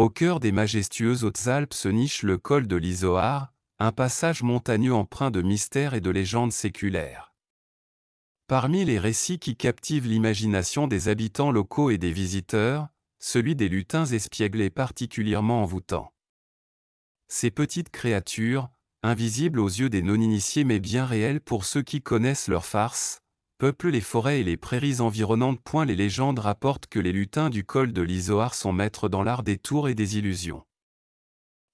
Au cœur des majestueuses Hautes-Alpes se niche le col de l'Isoar, un passage montagneux empreint de mystères et de légendes séculaires. Parmi les récits qui captivent l'imagination des habitants locaux et des visiteurs, celui des lutins espiègles est particulièrement envoûtant. Ces petites créatures, invisibles aux yeux des non-initiés mais bien réelles pour ceux qui connaissent leur farce, Peuple les forêts et les prairies environnantes. les légendes rapportent que les lutins du col de l'Isoar sont maîtres dans l'art des tours et des illusions.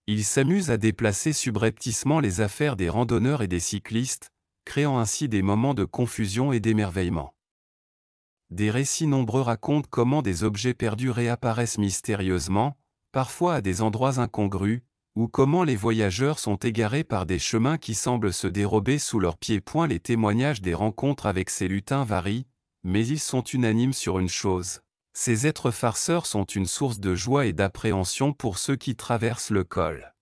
Ils s'amusent à déplacer subrepticement les affaires des randonneurs et des cyclistes, créant ainsi des moments de confusion et d'émerveillement. Des récits nombreux racontent comment des objets perdus réapparaissent mystérieusement, parfois à des endroits incongrus, ou comment les voyageurs sont égarés par des chemins qui semblent se dérober sous leurs pieds. Point les témoignages des rencontres avec ces lutins varient, mais ils sont unanimes sur une chose. Ces êtres farceurs sont une source de joie et d'appréhension pour ceux qui traversent le col.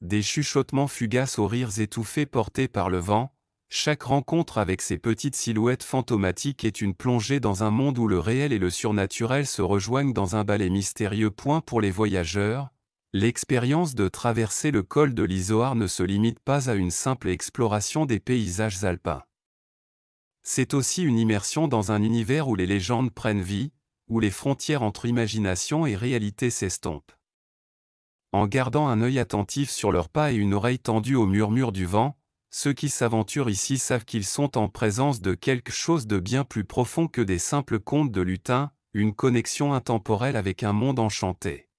Des chuchotements fugaces aux rires étouffés portés par le vent, chaque rencontre avec ces petites silhouettes fantomatiques est une plongée dans un monde où le réel et le surnaturel se rejoignent dans un ballet mystérieux. Point pour les voyageurs, L'expérience de traverser le col de l'Izoard ne se limite pas à une simple exploration des paysages alpins. C'est aussi une immersion dans un univers où les légendes prennent vie, où les frontières entre imagination et réalité s'estompent. En gardant un œil attentif sur leurs pas et une oreille tendue au murmure du vent, ceux qui s'aventurent ici savent qu'ils sont en présence de quelque chose de bien plus profond que des simples contes de lutins, une connexion intemporelle avec un monde enchanté.